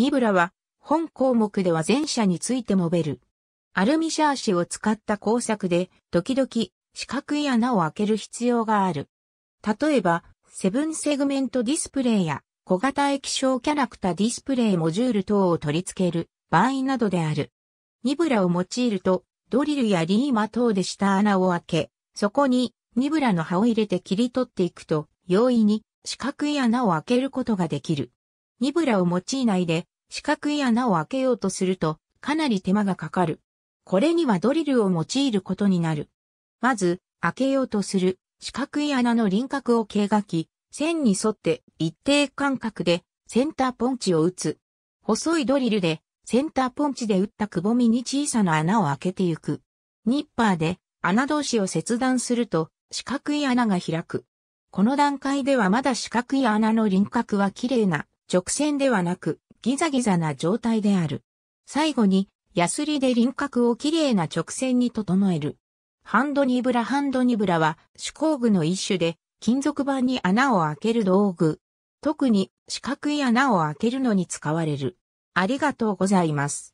ニブラは、本項目では前者についてもべる。アルミシャーシを使った工作で、時々、四角い穴を開ける必要がある。例えば、セブンセグメントディスプレイや、小型液晶キャラクターディスプレイモジュール等を取り付ける場合などである。ニブラを用いると、ドリルやリーマ等でした穴を開け、そこにニブラの刃を入れて切り取っていくと、容易に四角い穴を開けることができる。ニブラを用いないで四角い穴を開けようとするとかなり手間がかかる。これにはドリルを用いることになる。まず、開けようとする四角い穴の輪郭を計画き、線に沿って一定間隔でセンターポンチを打つ。細いドリルでセンターポンチで打ったくぼみに小さな穴を開けてゆく。ニッパーで穴同士を切断すると四角い穴が開く。この段階ではまだ四角い穴の輪郭は綺麗な直線ではなく、ギザギザな状態である。最後に、ヤスリで輪郭をきれいな直線に整える。ハンドニブラハンドニブラは手工具の一種で金属板に穴を開ける道具。特に四角い穴を開けるのに使われる。ありがとうございます。